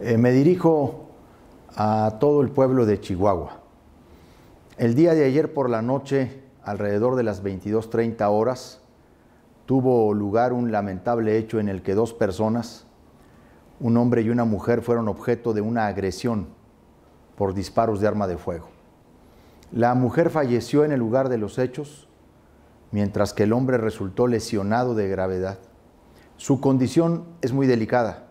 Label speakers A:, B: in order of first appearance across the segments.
A: Eh, me dirijo a todo el pueblo de Chihuahua. El día de ayer por la noche, alrededor de las 22.30 horas, tuvo lugar un lamentable hecho en el que dos personas, un hombre y una mujer, fueron objeto de una agresión por disparos de arma de fuego. La mujer falleció en el lugar de los hechos, mientras que el hombre resultó lesionado de gravedad. Su condición es muy delicada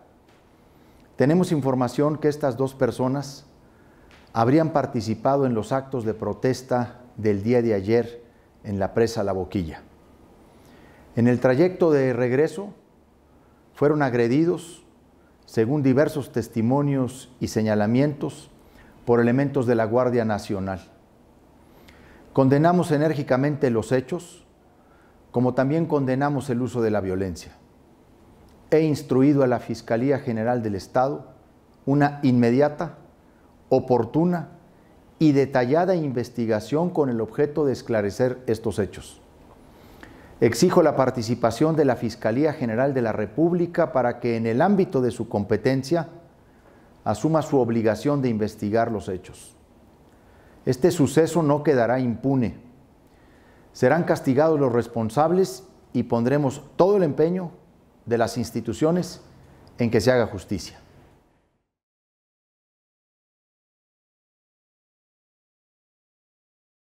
A: tenemos información que estas dos personas habrían participado en los actos de protesta del día de ayer en la presa La Boquilla. En el trayecto de regreso fueron agredidos, según diversos testimonios y señalamientos, por elementos de la Guardia Nacional. Condenamos enérgicamente los hechos, como también condenamos el uso de la violencia he instruido a la Fiscalía General del Estado una inmediata, oportuna y detallada investigación con el objeto de esclarecer estos hechos. Exijo la participación de la Fiscalía General de la República para que en el ámbito de su competencia asuma su obligación de investigar los hechos. Este suceso no quedará impune. Serán castigados los responsables y pondremos todo el empeño de las instituciones en que se haga justicia.